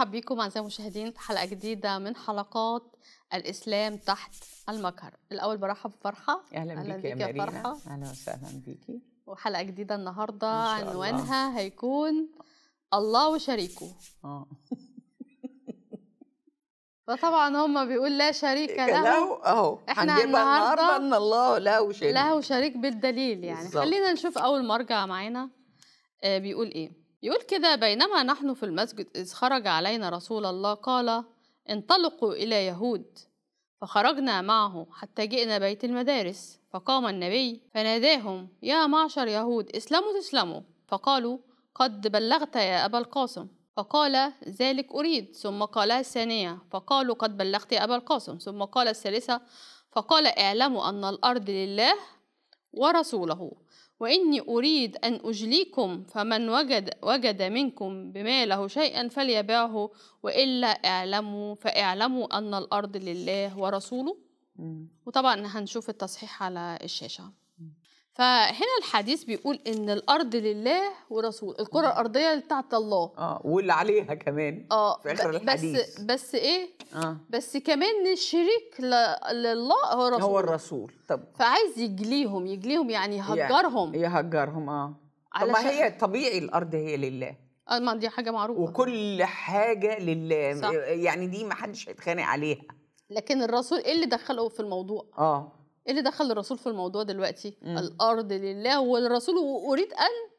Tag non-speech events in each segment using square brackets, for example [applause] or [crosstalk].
مرحبا بيكم اعزائي المشاهدين في حلقه جديده من حلقات الاسلام تحت المجهر الاول برحب بفرحه اهلا, أهلا بيكي, يا فرحه اهلا وسهلا بيكي وحلقه جديده النهارده عنوانها هيكون الله وشريكه اه [laughs] فطبعا هم بيقول لا شريك إيه، له اهو احنا النهارده ان الله له شريك له شريك بالدليل يعني بالزبط. خلينا نشوف اول مرجع معانا آه، بيقول ايه يقول كده بينما نحن في المسجد إذ خرج علينا رسول الله قال انطلقوا إلى يهود فخرجنا معه حتى جئنا بيت المدارس فقام النبي فناداهم يا معشر يهود اسلموا تسلموا فقالوا قد بلغت يا أبا القاسم فقال ذلك أريد ثم قالها الثانية فقالوا قد بلغت يا أبا القاسم ثم قال الثالثة فقال اعلموا أن الأرض لله ورسوله وإني أريد أن أجليكم فمن وجد, وجد منكم بماله شيئا فليبيعه وإلا اعلموا فاعلموا أن الأرض لله ورسوله وطبعا هنشوف التصحيح على الشاشة فهنا الحديث بيقول ان الارض لله ورسول الكره الارضيه بتاعت الله اه واللي عليها كمان اه في اخر الحديث بس بس ايه آه. بس كمان الشريك لله هو الرسول هو الرسول طب فعايز يجليهم يجليهم يعني يهجرهم يهجرهم اه طب ما هي طبيعي الارض هي لله اه ما دي حاجه معروفه وكل حاجه لله صح. يعني دي ما حدش هيتخانق عليها لكن الرسول ايه اللي دخله في الموضوع اه ايه اللي دخل الرسول في الموضوع دلوقتي مم. الارض لله والرسول اريد ان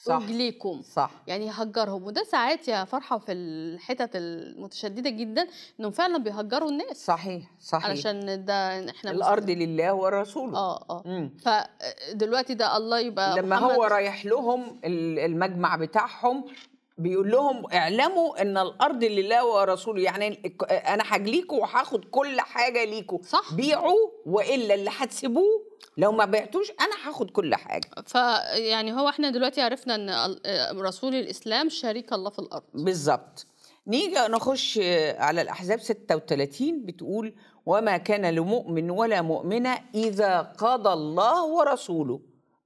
صح رجليكم صح يعني يهجرهم وده ساعات يا فرحه في الحتت المتشدده جدا انهم فعلا بيهجروا الناس صحيح صحيح علشان ده احنا الارض مست... لله ورسوله اه اه مم. فدلوقتي ده الله يبقى لما محمد... هو رايح لهم المجمع بتاعهم بيقول لهم اعلموا ان الارض لله ورسوله يعني انا هجليكم وهاخد كل حاجه ليكم صح بيعوا والا اللي هتسيبوه لو ما بعتوش انا هاخد كل حاجه فيعني هو احنا دلوقتي عرفنا ان رسول الاسلام شريك الله في الارض بالظبط نيجي نخش على الاحزاب 36 بتقول وما كان لمؤمن ولا مؤمنه اذا قضى الله ورسوله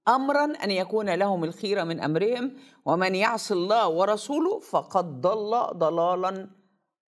امرا ان يكون لهم الخيره من امرهم ومن يعص الله ورسوله فقد ضل ضلالا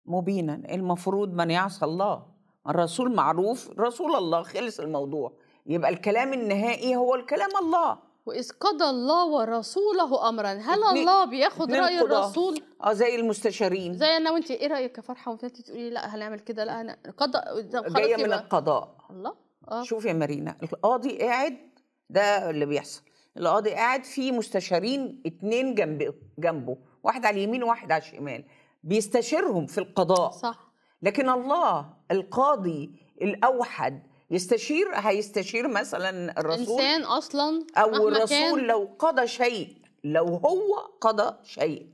مبينا المفروض من يعصى الله الرسول معروف رسول الله خلص الموضوع يبقى الكلام النهائي هو الكلام الله واذ قضى الله ورسوله امرا هل الله بياخد راي الرسول اه زي المستشارين زي انا وانت ايه رايك يا فرحه وانت تقولي لا هنعمل كده لا أنا قضى جايه من القضاء الله آه. شوفي يا مارينا القاضي قاعد ده اللي بيحصل القاضي قاعد في مستشارين اتنين جنب جنبه واحد على اليمين وواحد على الشمال بيستشيرهم في القضاء صح لكن الله القاضي الاوحد يستشير هيستشير مثلا الرسول انسان اصلا او الرسول لو قضى شيء لو هو قضى شيء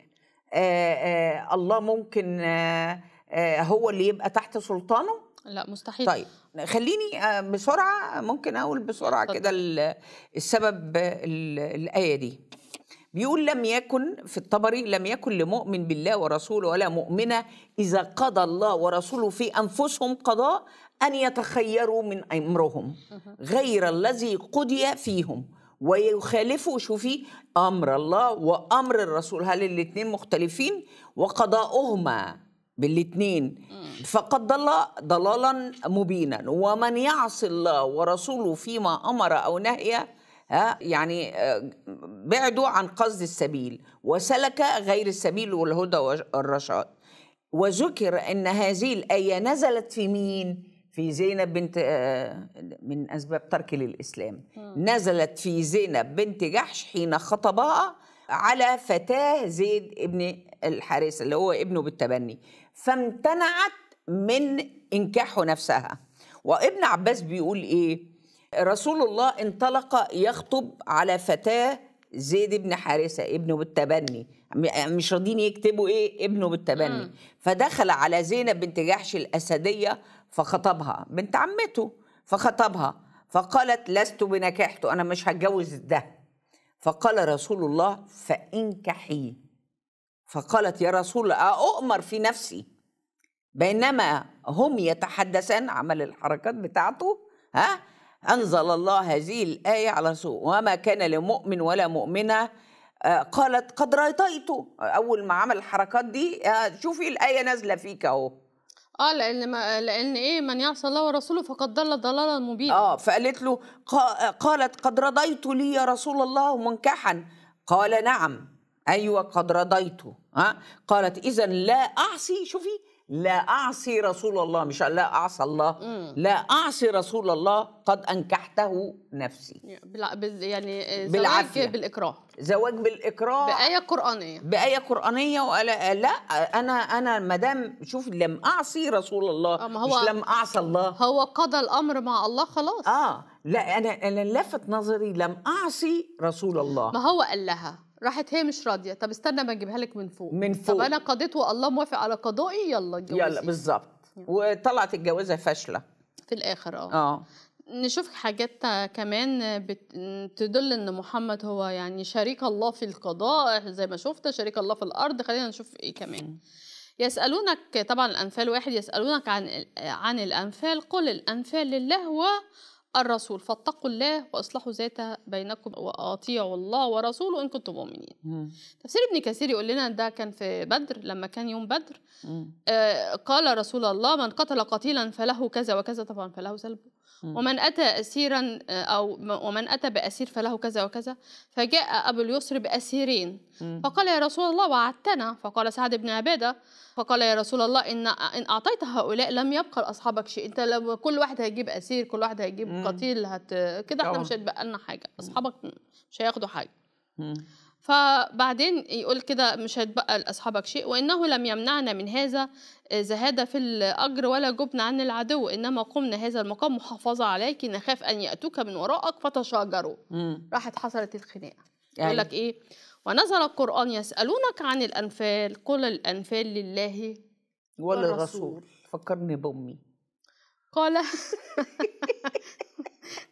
آآ آآ الله ممكن آآ آآ هو اللي يبقى تحت سلطانه لا مستحيل طيب خليني آه، بسرعه ممكن اقول بسرعه كده السبب الايه دي بيقول لم يكن في الطبري لم يكن لمؤمن بالله ورسوله ولا مؤمنه اذا قضى الله ورسوله في انفسهم قضاء ان يتخيروا من امرهم غير الذي قضي فيهم ويخالفوا شوفي امر الله وامر الرسول هل الاثنين مختلفين وقضاؤهما بالاثنين فقد ضل ضلالا مبينا ومن يعص الله ورسوله فيما امر او نهي ها يعني آه، بعدوا عن قصد السبيل وسلك غير السبيل والهدى والرشاد وذكر ان هذه الايه نزلت في مين في زينب بنت آه، من اسباب ترك للاسلام نزلت في زينب بنت جحش حين خطبها على فتاه زيد ابن الحارث اللي هو ابنه بالتبني فامتنعت من انكاحه نفسها وابن عباس بيقول ايه رسول الله انطلق يخطب على فتاه زيد بن حارثه ابنه بالتبني مش راضين يكتبوا ايه ابنه بالتبني م. فدخل على زينب بنت جحش الاسديه فخطبها بنت عمته فخطبها فقالت لست بنكاحته انا مش هتجوز ده فقال رسول الله فانكحي فقالت يا رسول أؤمر في نفسي بينما هم يتحدثان عمل الحركات بتاعته ها أنزل الله هذه الآية على سوء وما كان لمؤمن ولا مؤمنة آه، قالت قد رأيته أول ما عمل الحركات دي آه، شوفي الآية نازلة فيك أهو اه لان ما لان ايه من يعصى الله ورسوله فقد ضل ضلالا مبينا اه فقالت له قالت قد رضيت لي يا رسول الله منكحا قال نعم ايوه قد رضيت ها قالت اذا لا اعصي شوفي لا أعصي رسول الله مش لا أعصى الله مم. لا أعصي رسول الله قد أنكحته نفسي يعني زواج بالعافية بالإكراه زواج بالإكراه بآية قرآنية بآية قرآنية ولا لا أنا أنا ما دام شوف لم أعصي رسول الله آه، هو مش لم أعصى الله هو قضى الأمر مع الله خلاص آه لا أنا أنا لفت نظري لم أعصي رسول الله ما هو قال لها راحت هي مش راضيه طب استنى ما اجيبها لك من فوق من فوق طب انا قضيت والله موافق على قضائي يلا اتجوزي يلا بالظبط وطلعت الجوازه فاشله في الاخر اه اه نشوف حاجات كمان بتدل ان محمد هو يعني شريك الله في القضاء زي ما شفت شريك الله في الارض خلينا نشوف ايه كمان يسالونك طبعا الانفال واحد يسالونك عن عن الانفال قل الانفال لله الرسول فاتقوا الله واصلحوا ذات بينكم واطيعوا الله ورسوله ان كنتم مؤمنين تفسير ابن كثير يقول لنا ده كان في بدر لما كان يوم بدر آه قال رسول الله من قتل قتيلا فله كذا وكذا طبعا فله سلبه ومن أتى أسيرا آه، أو ومن أتى بأسير فله كذا وكذا فجاء أبو اليسر بأسيرين فقال يا رسول الله وعدتنا فقال سعد بن عبادة فقال يا رسول الله إن إن أعطيت هؤلاء لم يبقى لأصحابك شيء أنت لو كل واحد هيجيب أسير كل واحد هيجيب قتيل هت... كده احنا مش هيتبقى لنا حاجة أصحابك مش هياخدوا حاجة فبعدين يقول كده مش هيتبقى لأصحابك شيء وإنه لم يمنعنا من هذا زهادة في الأجر ولا جبن عن العدو إنما قمنا هذا المقام محافظة عليك نخاف أن يأتوك من وراءك فتشاجروا راحت حصلت الخناقة يعني. يقول لك إيه ونزل القرآن يسألونك عن الأنفال قل الأنفال لله وللرسول فكرني بأمي قال [laughs]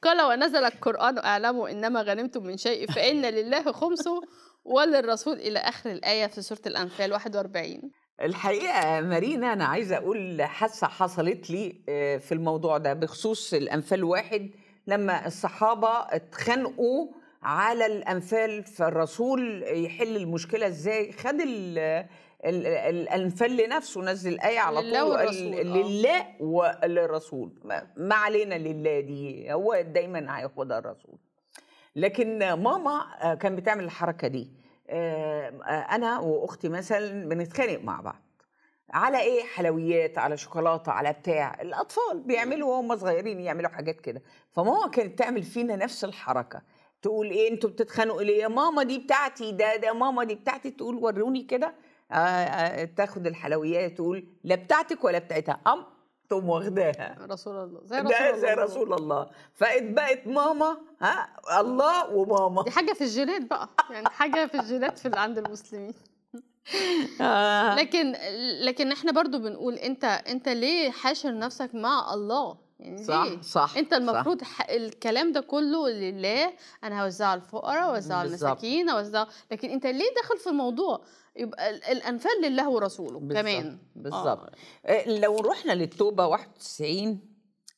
قال ونزل القرآن أعلموا إنما غنمتم من شيء فإن لله خمسه وللرسول إلى آخر الآية في سورة الأنفال 41 الحقيقة مارينا أنا عايزة أقول حاسة حصلت لي آه، في الموضوع ده بخصوص الأنفال واحد لما الصحابة اتخانقوا على الأنفال فالرسول يحل المشكلة إزاي خد الفل نفسه نزل آية على طول آه. لله وللرسول ما علينا لله دي هو دايما هياخدها الرسول لكن ماما آه، كان بتعمل الحركة دي آه، أنا وأختي مثلا بنتخانق مع بعض على ايه حلويات على شوكولاته على بتاع الاطفال بيعملوا وهم صغيرين يعملوا حاجات كده فماما كانت تعمل فينا نفس الحركه تقول ايه انتوا بتتخانقوا ليه ماما دي بتاعتي ده ده ماما دي بتاعتي تقول وروني كده آه، آه، تاخد الحلويات تقول لا بتاعتك ولا بتاعتها أم تقوم واخداها رسول الله زي رسول الله زي رسول الله بقت ماما ها الله وماما دي حاجه في الجينات بقى يعني حاجه في الجينات في عند المسلمين آه. لكن لكن احنا برضو بنقول انت انت ليه حاشر نفسك مع الله يعني صح ليه؟ صح انت المفروض صح الكلام ده كله لله انا هوزعه على الفقراء وهوزعه على المساكين واوزعه لكن انت ليه داخل في الموضوع يبقى الانفال لله ورسوله بالزبط. كمان بالظبط آه. آه. لو رحنا للتوبه 91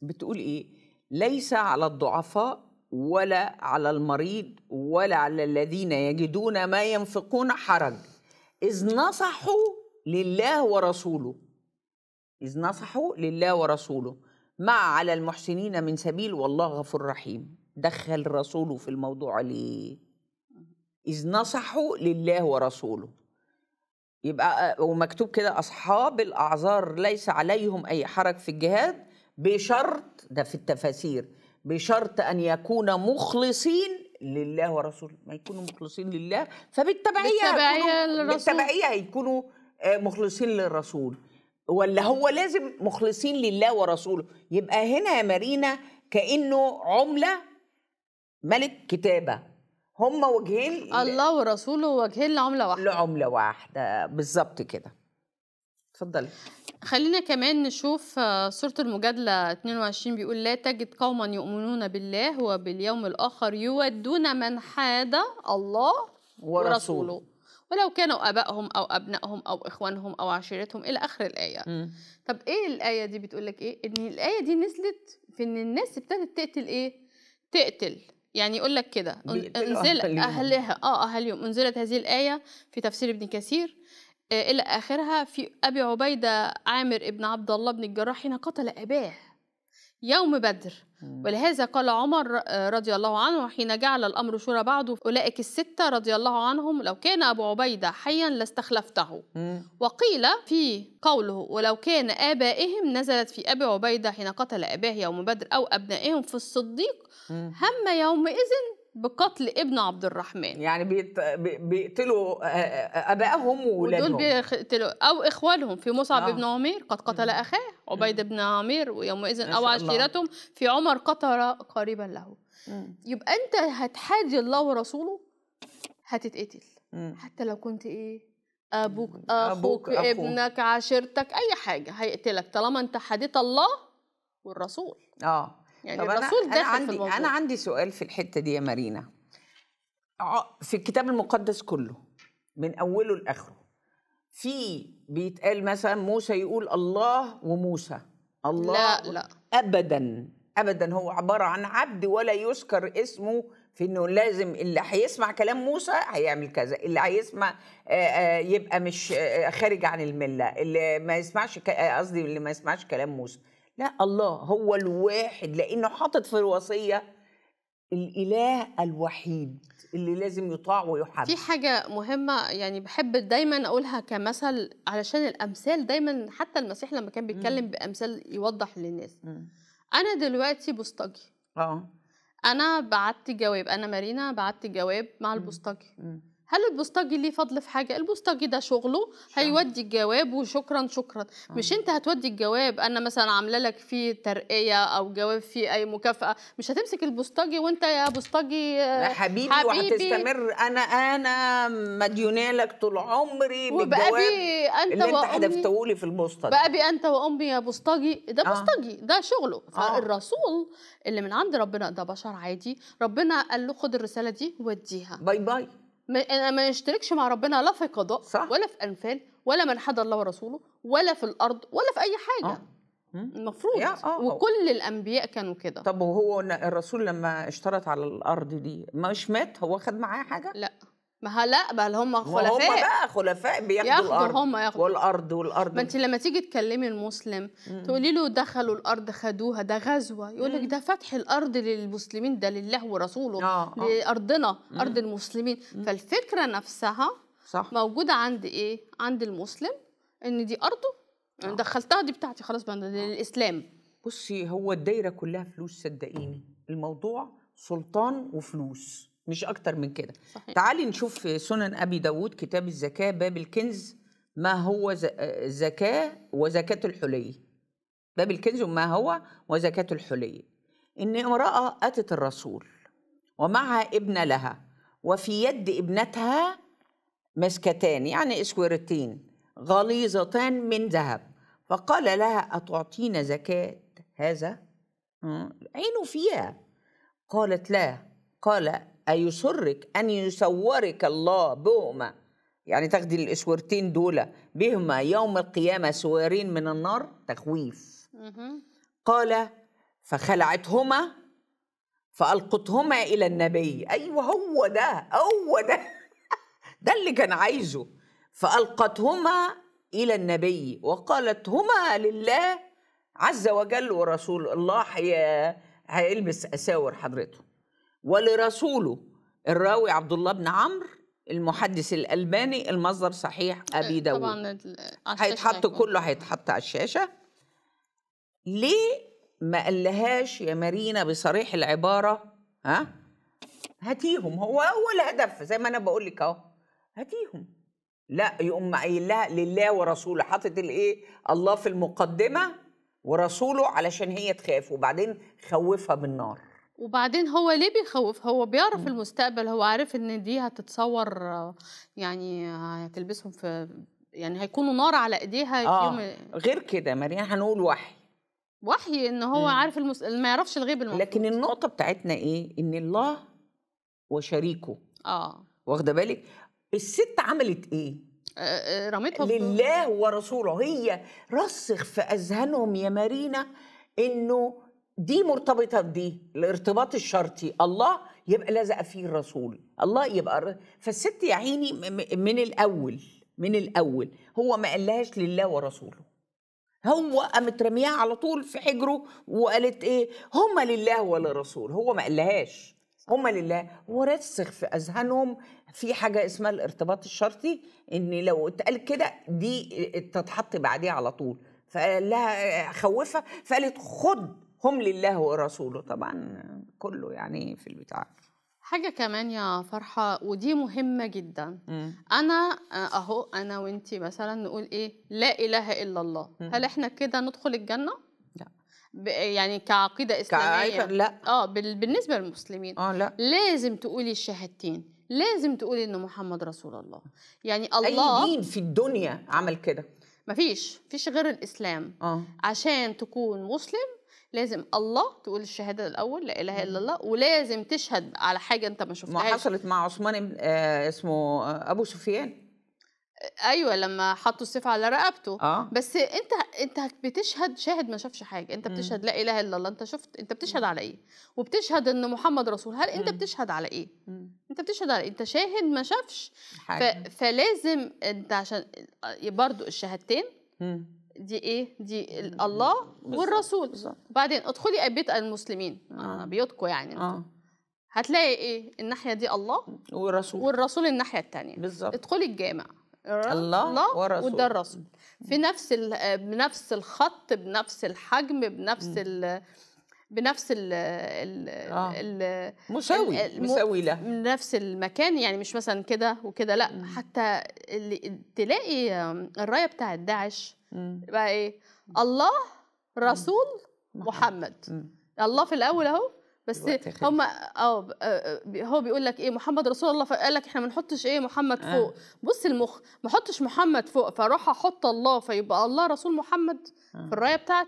بتقول ايه ليس على الضعفاء ولا على المريض ولا على الذين يجدون ما ينفقون حرج اذ نصحوا لله ورسوله اذ نصحوا لله ورسوله مع على المحسنين من سبيل والله غفور رحيم دخل رسوله في الموضوع ليه اذ نصحوا لله ورسوله يبقى آه، ومكتوب كده اصحاب الاعذار ليس عليهم اي حرج في الجهاد بشرط ده في التفاسير بشرط ان يكون مخلصين لله ورسوله ما يكونوا مخلصين لله فبالتبعيه بالتبعيه بالتبعيه هيكونوا آه، مخلصين للرسول ولا هو لازم مخلصين لله ورسوله يبقى هنا يا مارينا كانه عمله ملك كتابه هما وجهين الله ورسوله وجهين لعمله واحده لعمله واحده بالظبط كده اتفضلي خلينا كمان نشوف آه، سورة المجادلة 22 بيقول لا تجد قوما يؤمنون بالله وباليوم الآخر يودون من حاد الله ورسوله, ورسوله. ولو كانوا ابائهم او ابنائهم او اخوانهم او عشيرتهم الى اخر الايه م. طب ايه الايه دي بتقول لك ايه ان الايه دي نزلت في ان الناس ابتدت تقتل ايه تقتل يعني يقول لك كده انزل أهلها آه اهليهم أنزلت هذه الآية في تفسير ابن كثير آه، إلى آخرها في أبي عبيدة عامر ابن عبد الله بن الجراح حين قتل أباه يوم بدر ولهذا قال عمر آه، رضي الله عنه حين جعل الأمر شورى بعده أولئك الستة رضي الله عنهم لو كان أبو عبيدة حيا لاستخلفته وقيل في قوله ولو كان آبائهم نزلت في أبي عبيدة حين قتل أباه يوم بدر أو أبنائهم في الصديق هم يومئذ بقتل ابن عبد الرحمن يعني بيت... بيقتلوا ابائهم واولادهم ودول بيقتلوا او اخوالهم في مصعب آه. بن عمير قد قتل اخاه عبيد بن عمير ويومئذ او عشيرتهم في عمر قتل قريبا له مم. يبقى انت هتحادي الله ورسوله هتتقتل حتى لو كنت ايه ابوك اخوك أبوك ابنك ابنك عشيرتك اي حاجه هيقتلك طالما انت حديت الله والرسول اه يعني طب الرسول أنا داخل أنا عندي في الموضوع. أنا عندي سؤال في الحتة دي يا مارينا آه، في الكتاب المقدس كله من أوله لآخره في بيتقال مثلا موسى يقول الله وموسى الله لا لا أبدا أبدا هو عبارة عن عبد ولا يذكر اسمه في انه لازم اللي هيسمع كلام موسى هيعمل كذا اللي هيسمع آه، آه، يبقى مش خارج عن المله اللي ما يسمعش قصدي اللي ما يسمعش كلام موسى لا الله هو الواحد لانه حاطط في الوصيه الاله الوحيد اللي لازم يطاع ويحب في حاجة مهمة يعني بحب دايما أقولها كمثل علشان الأمثال دايما حتى المسيح لما كان بيتكلم م. بأمثال يوضح للناس م. أنا دلوقتي بوسطجي اه أنا بعت جواب أنا مارينا بعت جواب مع البوسطجي هل البوسطجي ليه فضل في حاجه البوسطجي ده شغله هيودي الجواب وشكرا شكرا آه. مش انت هتودي الجواب انا مثلا عامله لك فيه ترقيه او جواب فيه اي مكافاه مش هتمسك البوسطجي وانت يا بوسطجي آه، حبيبي, حبيبي وهتستمر انا انا مديونه لك طول عمري بالجواب انت اللي انت حذفته لي في البوسطجي بقى بي انت وامي يا بوسطجي ده آه. بوسطجي ده شغله فالرسول اللي من عند ربنا ده بشر عادي ربنا قال له خد الرساله دي وديها باي باي انا ما نشتركش مع ربنا لا في قضاء صح. ولا في انفال ولا من حضر الله ورسوله ولا في الارض ولا في اي حاجه آه. المفروض آه وكل الانبياء كانوا كده طب وهو الرسول لما اشترط على الارض دي مش مات هو خد معاه حاجه لا ما لا بقى هم خلفاء هم بقى خلفاء بياخدوا الارض هم ياخدوا والارض والارض ما انت لما تيجي تكلمي المسلم تقولي له دخلوا الارض خدوها ده غزوه يقول لك ده فتح الارض للمسلمين ده لله ورسوله آه آه. لارضنا مم. ارض المسلمين مم. فالفكره نفسها صح موجوده عند ايه عند المسلم ان دي ارضه آه. دخلتها دي بتاعتي خلاص بقى آه. للاسلام بصي هو الدايره كلها فلوس صدقيني الموضوع سلطان وفلوس مش أكتر من كده تعالي نشوف سنن أبي داود كتاب الزكاة باب الكنز ما هو زكاة وزكاة الحلي باب الكنز وما هو وزكاة الحلي إن امرأة أتت الرسول ومعها ابن لها وفي يد ابنتها مسكتان يعني اسورتين غليظتان من ذهب فقال لها اتعطينا زكاة هذا؟ عينه فيها قالت لا قال أيسرك أن يسورك الله بهما يعني تاخدي الإسورتين دول بهما يوم القيامة سوارين من النار تخويف قال فخلعتهما فألقتهما إلى النبي أيوه هو ده هو ده [laughs] ده اللي كان عايزه فألقتهما إلى النبي وقالت هما لله عز وجل ورسول الله هيلبس أساور حضرته ولرسوله الراوي عبد الله بن عمرو المحدث الألباني المصدر صحيح أبي داود إيه، طبعا هيتحط كله هيتحط على الشاشة ليه ما قالهاش يا مارينا بصريح العبارة ها هاتيهم هو أول هدف زي ما أنا بقول لك أهو هاتيهم لا يقوم قايل لها لله ورسوله حاطط الايه الله في المقدمه ورسوله علشان هي تخاف وبعدين خوفها بالنار وبعدين هو ليه بيخوف هو بيعرف م. المستقبل هو عارف ان دي هتتصور يعني هتلبسهم في يعني هيكونوا نار على ايديها آه. يوم غير كده مريم هنقول وحي وحي ان هو م. عارف المس... ما يعرفش الغيب المفروض. لكن النقطه بتاعتنا ايه ان الله وشريكه اه واخده بالك الست عملت ايه رميتها لله ورسوله هي رسخ في اذهانهم يا مارينا انه دي مرتبطة بدي الارتباط الشرطي الله يبقى لزق فيه الرسول الله يبقى فالست يا عيني من الأول من الأول هو ما قالهاش لله ورسوله هو قامت رميها على طول في حجره وقالت ايه هما لله ولرسول هو ما قالهاش هما لله ورسخ في اذهانهم في حاجه اسمها الارتباط الشرطي ان لو اتقال كده دي تتحط بعديها على طول فقال لها خوفها فقالت خد هم لله ورسوله طبعا كله يعني في البتاع حاجة كمان يا فرحة ودي مهمة جدا م. أنا أهو أنا وإنتي مثلا نقول إيه لا إله إلا الله م. هل إحنا كده ندخل الجنة؟ لا يعني كعقيدة إسلامية لا آه بالنسبة للمسلمين آه لا لازم تقولي الشهادتين لازم تقولي إن محمد رسول الله يعني الله أي دين في الدنيا عمل كده مفيش مفيش غير الإسلام آه. عشان تكون مسلم لازم الله تقول الشهاده الاول لا اله الا الله ولازم تشهد على حاجه انت ما شفتهاش ما حصلت مع عثمان آه، اسمه آه، ابو سفيان ايوه لما حطوا السيف على رقبته آه. بس انت انت بتشهد شاهد ما شافش حاجه انت بتشهد لا اله الا الله انت شفت انت بتشهد على ايه وبتشهد ان محمد رسول هل انت بتشهد على ايه انت بتشهد على إيه؟ انت شاهد ما شافش ف... فلازم انت عشان آه، برضو الشهادتين دي ايه دي الله والرسول بالزبط. بعدين ادخلي بيت المسلمين آه. آه، بيوتكم يعني آه. هتلاقي ايه الناحيه دي الله والرسول والرسول الناحيه الثانيه بالظبط ادخلي الجامع الله, الله ورسول وده الرسول في نفس آه، بنفس الخط بنفس الحجم بنفس الـ بنفس ال ال آه. مساوي مساوي له نفس المكان يعني مش مثلا كده وكده لا حتى اللي تلاقي الرايه بتاعت داعش يبقى ايه الله رسول محمد, الله في الاول اهو بس هم آه،, آه،, اه هو بيقول لك ايه محمد رسول الله فقال لك احنا ما نحطش ايه محمد آه. فوق بص المخ ما احطش محمد فوق فاروح احط الله فيبقى الله رسول محمد آه. في الرايه بتاعه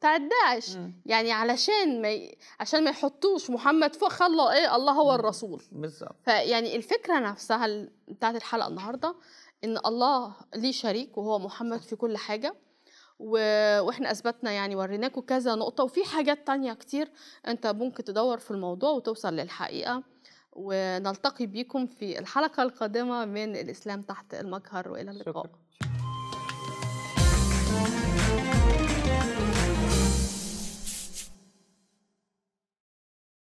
بتاعه داعش يعني علشان ما عشان ما يحطوش محمد فوق خلى ايه الله هو الرسول بالظبط فيعني الفكره نفسها بتاعه الحلقه النهارده ان الله ليه شريك وهو محمد في كل حاجه و... واحنا اثبتنا يعني وريناكم كذا نقطه وفي حاجات تانية كتير انت ممكن تدور في الموضوع وتوصل للحقيقه ونلتقي بكم في الحلقه القادمه من الاسلام تحت المجهر والى اللقاء شكرا.